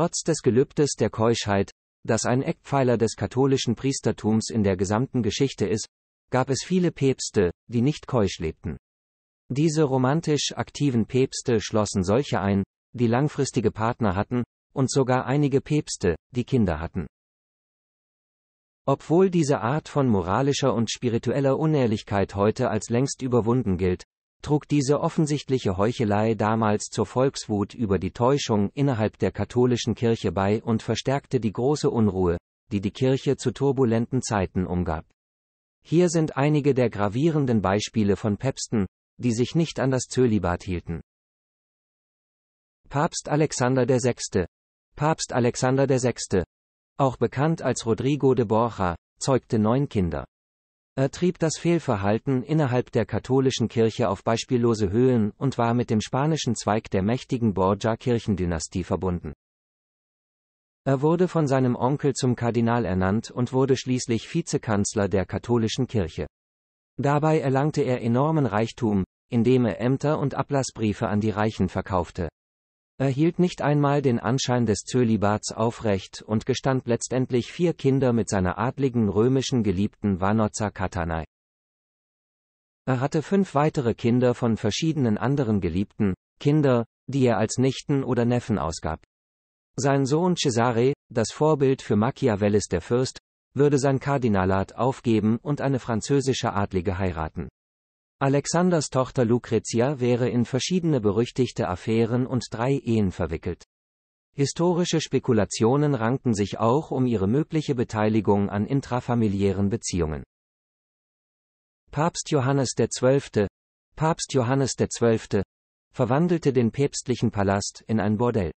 Trotz des Gelübdes der Keuschheit, das ein Eckpfeiler des katholischen Priestertums in der gesamten Geschichte ist, gab es viele Päpste, die nicht keusch lebten. Diese romantisch aktiven Päpste schlossen solche ein, die langfristige Partner hatten, und sogar einige Päpste, die Kinder hatten. Obwohl diese Art von moralischer und spiritueller Unehrlichkeit heute als längst überwunden gilt, trug diese offensichtliche Heuchelei damals zur Volkswut über die Täuschung innerhalb der katholischen Kirche bei und verstärkte die große Unruhe, die die Kirche zu turbulenten Zeiten umgab. Hier sind einige der gravierenden Beispiele von Päpsten, die sich nicht an das Zölibat hielten. Papst Alexander VI. Papst Alexander VI., auch bekannt als Rodrigo de Borja, zeugte neun Kinder. Er trieb das Fehlverhalten innerhalb der katholischen Kirche auf beispiellose Höhen und war mit dem spanischen Zweig der mächtigen Borgia-Kirchendynastie verbunden. Er wurde von seinem Onkel zum Kardinal ernannt und wurde schließlich Vizekanzler der katholischen Kirche. Dabei erlangte er enormen Reichtum, indem er Ämter und Ablassbriefe an die Reichen verkaufte. Er hielt nicht einmal den Anschein des Zölibats aufrecht und gestand letztendlich vier Kinder mit seiner adligen römischen Geliebten Vanozza Katanai. Er hatte fünf weitere Kinder von verschiedenen anderen Geliebten, Kinder, die er als Nichten oder Neffen ausgab. Sein Sohn Cesare, das Vorbild für Machiavellis der Fürst, würde sein Kardinalat aufgeben und eine französische Adlige heiraten. Alexanders Tochter Lucretia wäre in verschiedene berüchtigte Affären und drei Ehen verwickelt. Historische Spekulationen ranken sich auch um ihre mögliche Beteiligung an intrafamiliären Beziehungen. Papst Johannes XII. Papst Johannes XII. verwandelte den päpstlichen Palast in ein Bordell.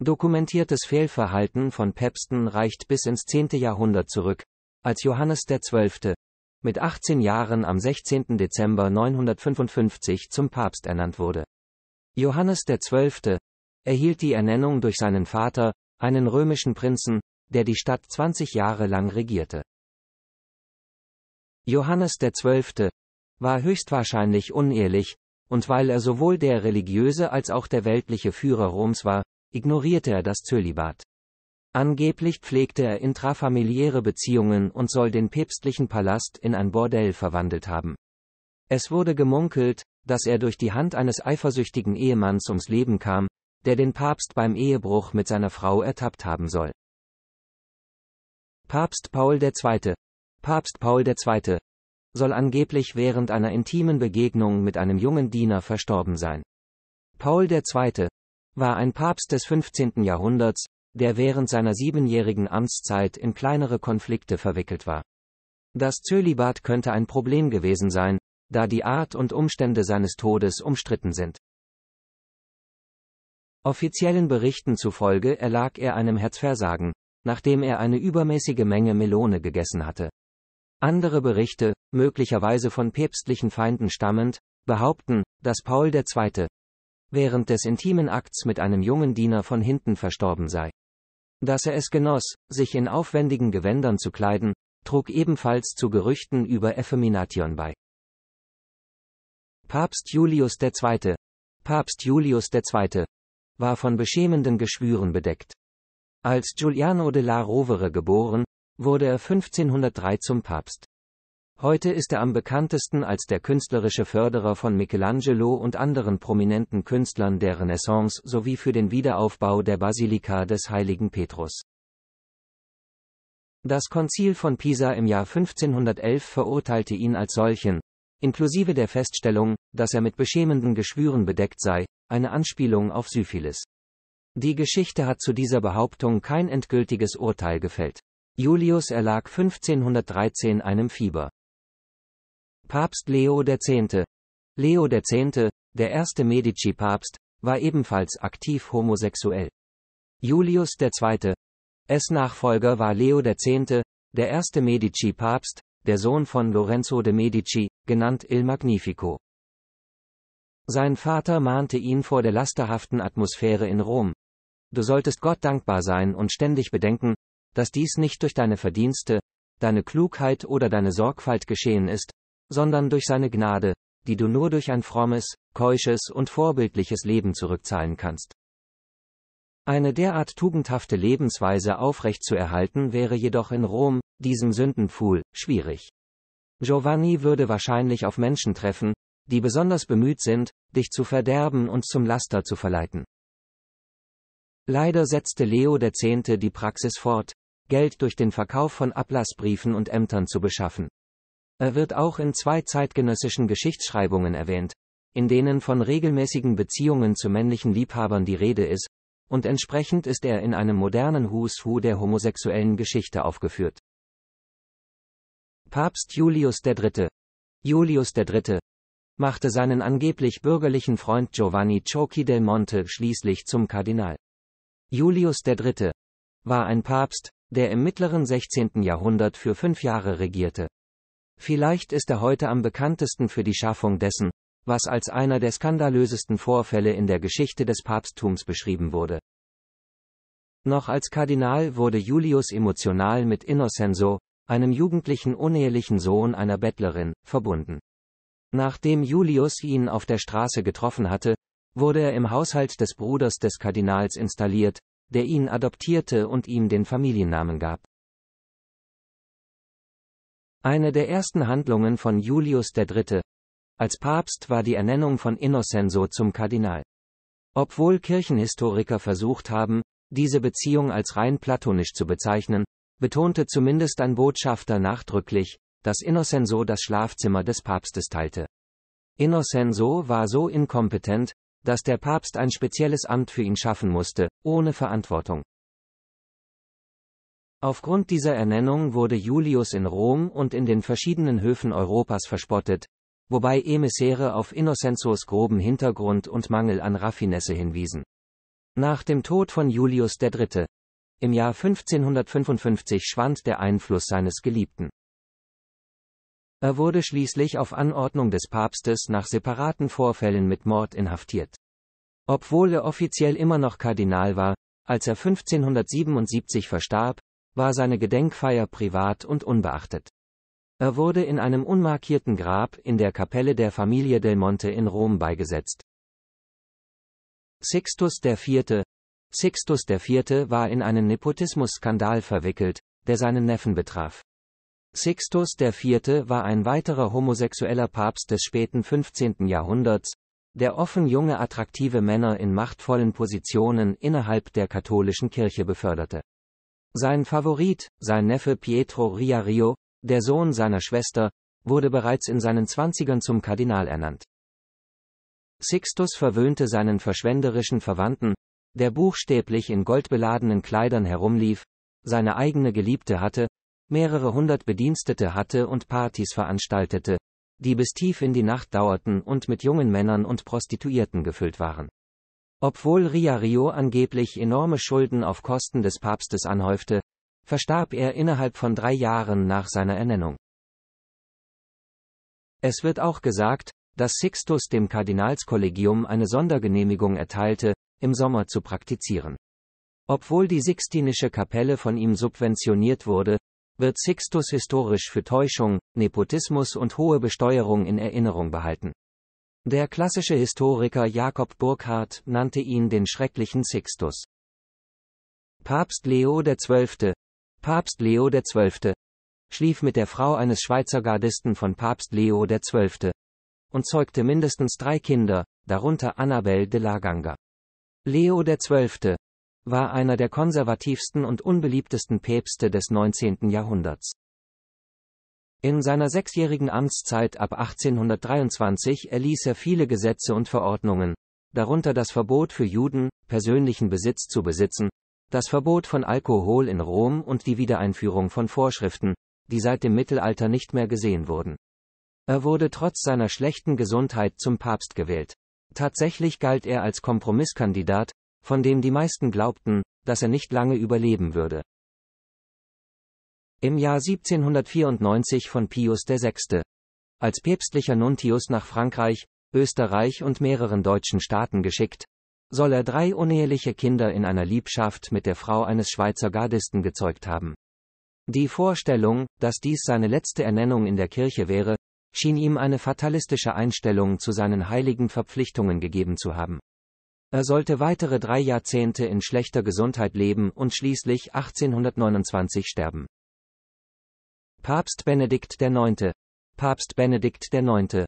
Dokumentiertes Fehlverhalten von Päpsten reicht bis ins 10. Jahrhundert zurück, als Johannes XII mit 18 Jahren am 16. Dezember 955 zum Papst ernannt wurde. Johannes XII. erhielt die Ernennung durch seinen Vater, einen römischen Prinzen, der die Stadt 20 Jahre lang regierte. Johannes XII. war höchstwahrscheinlich unehrlich, und weil er sowohl der religiöse als auch der weltliche Führer Roms war, ignorierte er das Zölibat. Angeblich pflegte er intrafamiliäre Beziehungen und soll den päpstlichen Palast in ein Bordell verwandelt haben. Es wurde gemunkelt, dass er durch die Hand eines eifersüchtigen Ehemanns ums Leben kam, der den Papst beim Ehebruch mit seiner Frau ertappt haben soll. Papst Paul II. Papst Paul II. soll angeblich während einer intimen Begegnung mit einem jungen Diener verstorben sein. Paul II. war ein Papst des 15. Jahrhunderts, der während seiner siebenjährigen Amtszeit in kleinere Konflikte verwickelt war. Das Zölibat könnte ein Problem gewesen sein, da die Art und Umstände seines Todes umstritten sind. Offiziellen Berichten zufolge erlag er einem Herzversagen, nachdem er eine übermäßige Menge Melone gegessen hatte. Andere Berichte, möglicherweise von päpstlichen Feinden stammend, behaupten, dass Paul II. während des intimen Akts mit einem jungen Diener von hinten verstorben sei. Dass er es genoss, sich in aufwendigen Gewändern zu kleiden, trug ebenfalls zu Gerüchten über Effemination bei. Papst Julius II. Papst Julius II. war von beschämenden Geschwüren bedeckt. Als Giuliano de la Rovere geboren, wurde er 1503 zum Papst. Heute ist er am bekanntesten als der künstlerische Förderer von Michelangelo und anderen prominenten Künstlern der Renaissance sowie für den Wiederaufbau der Basilika des heiligen Petrus. Das Konzil von Pisa im Jahr 1511 verurteilte ihn als solchen, inklusive der Feststellung, dass er mit beschämenden Geschwüren bedeckt sei, eine Anspielung auf Syphilis. Die Geschichte hat zu dieser Behauptung kein endgültiges Urteil gefällt. Julius erlag 1513 einem Fieber. Papst Leo X. Leo X., der erste Medici-Papst, war ebenfalls aktiv homosexuell. Julius II. S. Nachfolger war Leo X., der erste Medici-Papst, der Sohn von Lorenzo de' Medici, genannt Il Magnifico. Sein Vater mahnte ihn vor der lasterhaften Atmosphäre in Rom. Du solltest Gott dankbar sein und ständig bedenken, dass dies nicht durch deine Verdienste, deine Klugheit oder deine Sorgfalt geschehen ist, sondern durch seine Gnade, die du nur durch ein frommes, keusches und vorbildliches Leben zurückzahlen kannst. Eine derart tugendhafte Lebensweise aufrechtzuerhalten wäre jedoch in Rom, diesem Sündenpfuhl, schwierig. Giovanni würde wahrscheinlich auf Menschen treffen, die besonders bemüht sind, dich zu verderben und zum Laster zu verleiten. Leider setzte Leo X. die Praxis fort, Geld durch den Verkauf von Ablassbriefen und Ämtern zu beschaffen. Er wird auch in zwei zeitgenössischen Geschichtsschreibungen erwähnt, in denen von regelmäßigen Beziehungen zu männlichen Liebhabern die Rede ist, und entsprechend ist er in einem modernen Who's Who der homosexuellen Geschichte aufgeführt. Papst Julius III. Julius III. machte seinen angeblich bürgerlichen Freund Giovanni Ciocchi del Monte schließlich zum Kardinal. Julius III. war ein Papst, der im mittleren 16. Jahrhundert für fünf Jahre regierte. Vielleicht ist er heute am bekanntesten für die Schaffung dessen, was als einer der skandalösesten Vorfälle in der Geschichte des Papsttums beschrieben wurde. Noch als Kardinal wurde Julius emotional mit Innocenzo, einem jugendlichen unehelichen Sohn einer Bettlerin, verbunden. Nachdem Julius ihn auf der Straße getroffen hatte, wurde er im Haushalt des Bruders des Kardinals installiert, der ihn adoptierte und ihm den Familiennamen gab. Eine der ersten Handlungen von Julius III. als Papst war die Ernennung von Innocenzo zum Kardinal. Obwohl Kirchenhistoriker versucht haben, diese Beziehung als rein platonisch zu bezeichnen, betonte zumindest ein Botschafter nachdrücklich, dass Innocenzo das Schlafzimmer des Papstes teilte. Innocenzo war so inkompetent, dass der Papst ein spezielles Amt für ihn schaffen musste, ohne Verantwortung. Aufgrund dieser Ernennung wurde Julius in Rom und in den verschiedenen Höfen Europas verspottet, wobei Emissäre auf Innocenzos groben Hintergrund und Mangel an Raffinesse hinwiesen. Nach dem Tod von Julius III. im Jahr 1555 schwand der Einfluss seines Geliebten. Er wurde schließlich auf Anordnung des Papstes nach separaten Vorfällen mit Mord inhaftiert. Obwohl er offiziell immer noch Kardinal war, als er 1577 verstarb, war seine Gedenkfeier privat und unbeachtet. Er wurde in einem unmarkierten Grab in der Kapelle der Familie del Monte in Rom beigesetzt. Sixtus IV. Sixtus IV. war in einen Nepotismus-Skandal verwickelt, der seinen Neffen betraf. Sixtus IV. war ein weiterer homosexueller Papst des späten 15. Jahrhunderts, der offen junge attraktive Männer in machtvollen Positionen innerhalb der katholischen Kirche beförderte. Sein Favorit, sein Neffe Pietro Riario, der Sohn seiner Schwester, wurde bereits in seinen Zwanzigern zum Kardinal ernannt. Sixtus verwöhnte seinen verschwenderischen Verwandten, der buchstäblich in goldbeladenen Kleidern herumlief, seine eigene Geliebte hatte, mehrere hundert Bedienstete hatte und Partys veranstaltete, die bis tief in die Nacht dauerten und mit jungen Männern und Prostituierten gefüllt waren. Obwohl Riario angeblich enorme Schulden auf Kosten des Papstes anhäufte, verstarb er innerhalb von drei Jahren nach seiner Ernennung. Es wird auch gesagt, dass Sixtus dem Kardinalskollegium eine Sondergenehmigung erteilte, im Sommer zu praktizieren. Obwohl die Sixtinische Kapelle von ihm subventioniert wurde, wird Sixtus historisch für Täuschung, Nepotismus und hohe Besteuerung in Erinnerung behalten. Der klassische Historiker Jakob Burckhardt nannte ihn den schrecklichen Sixtus. Papst Leo XII. Papst Leo XII. schlief mit der Frau eines Schweizer Gardisten von Papst Leo XII. und zeugte mindestens drei Kinder, darunter Annabelle de la Ganga. Leo XII. war einer der konservativsten und unbeliebtesten Päpste des 19. Jahrhunderts. In seiner sechsjährigen Amtszeit ab 1823 erließ er viele Gesetze und Verordnungen, darunter das Verbot für Juden, persönlichen Besitz zu besitzen, das Verbot von Alkohol in Rom und die Wiedereinführung von Vorschriften, die seit dem Mittelalter nicht mehr gesehen wurden. Er wurde trotz seiner schlechten Gesundheit zum Papst gewählt. Tatsächlich galt er als Kompromisskandidat, von dem die meisten glaubten, dass er nicht lange überleben würde im Jahr 1794 von Pius VI. als päpstlicher Nuntius nach Frankreich, Österreich und mehreren deutschen Staaten geschickt, soll er drei uneheliche Kinder in einer Liebschaft mit der Frau eines Schweizer Gardisten gezeugt haben. Die Vorstellung, dass dies seine letzte Ernennung in der Kirche wäre, schien ihm eine fatalistische Einstellung zu seinen heiligen Verpflichtungen gegeben zu haben. Er sollte weitere drei Jahrzehnte in schlechter Gesundheit leben und schließlich 1829 sterben. Papst Benedikt IX. Papst Benedikt IX.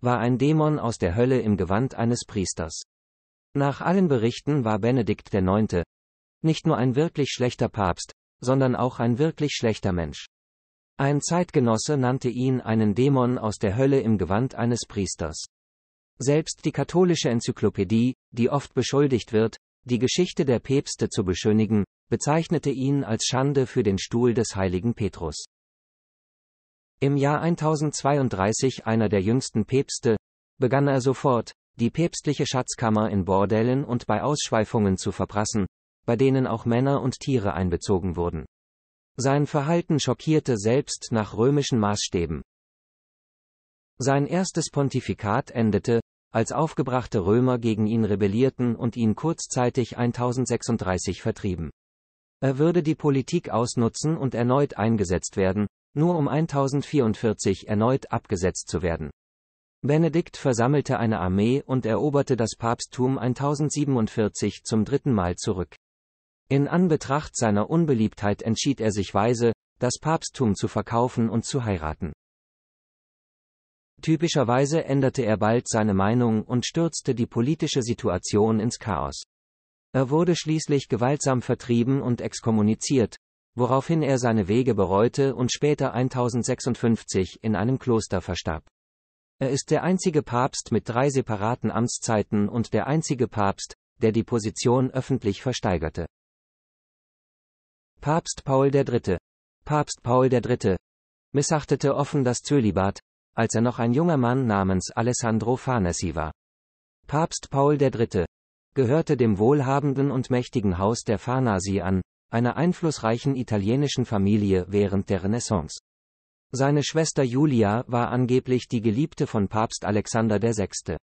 war ein Dämon aus der Hölle im Gewand eines Priesters. Nach allen Berichten war Benedikt IX. nicht nur ein wirklich schlechter Papst, sondern auch ein wirklich schlechter Mensch. Ein Zeitgenosse nannte ihn einen Dämon aus der Hölle im Gewand eines Priesters. Selbst die katholische Enzyklopädie, die oft beschuldigt wird, die Geschichte der Päpste zu beschönigen, bezeichnete ihn als Schande für den Stuhl des heiligen Petrus. Im Jahr 1032, einer der jüngsten Päpste, begann er sofort, die päpstliche Schatzkammer in Bordellen und bei Ausschweifungen zu verprassen, bei denen auch Männer und Tiere einbezogen wurden. Sein Verhalten schockierte selbst nach römischen Maßstäben. Sein erstes Pontifikat endete, als aufgebrachte Römer gegen ihn rebellierten und ihn kurzzeitig 1036 vertrieben. Er würde die Politik ausnutzen und erneut eingesetzt werden, nur um 1044 erneut abgesetzt zu werden. Benedikt versammelte eine Armee und eroberte das Papsttum 1047 zum dritten Mal zurück. In Anbetracht seiner Unbeliebtheit entschied er sich weise, das Papsttum zu verkaufen und zu heiraten. Typischerweise änderte er bald seine Meinung und stürzte die politische Situation ins Chaos. Er wurde schließlich gewaltsam vertrieben und exkommuniziert, woraufhin er seine Wege bereute und später 1056 in einem Kloster verstarb. Er ist der einzige Papst mit drei separaten Amtszeiten und der einzige Papst, der die Position öffentlich versteigerte. Papst Paul III. Papst Paul III. missachtete offen das Zölibat, als er noch ein junger Mann namens Alessandro Farnesi war. Papst Paul III. gehörte dem wohlhabenden und mächtigen Haus der Farnasi an, einer einflussreichen italienischen Familie während der Renaissance. Seine Schwester Julia war angeblich die Geliebte von Papst Alexander VI.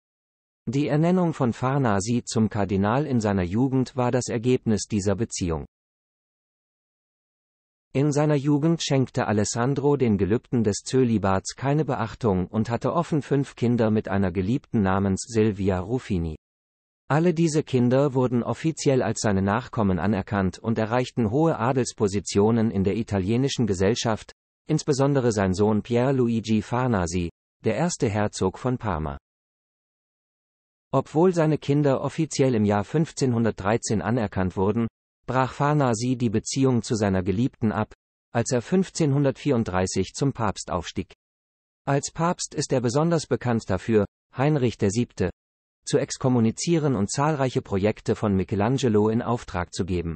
Die Ernennung von Farnasi zum Kardinal in seiner Jugend war das Ergebnis dieser Beziehung. In seiner Jugend schenkte Alessandro den Gelübden des Zölibats keine Beachtung und hatte offen fünf Kinder mit einer Geliebten namens Silvia Ruffini. Alle diese Kinder wurden offiziell als seine Nachkommen anerkannt und erreichten hohe Adelspositionen in der italienischen Gesellschaft, insbesondere sein Sohn Pier Luigi Farnasi, der erste Herzog von Parma. Obwohl seine Kinder offiziell im Jahr 1513 anerkannt wurden, brach Farnasi die Beziehung zu seiner Geliebten ab, als er 1534 zum Papst aufstieg. Als Papst ist er besonders bekannt dafür, Heinrich VII., zu exkommunizieren und zahlreiche Projekte von Michelangelo in Auftrag zu geben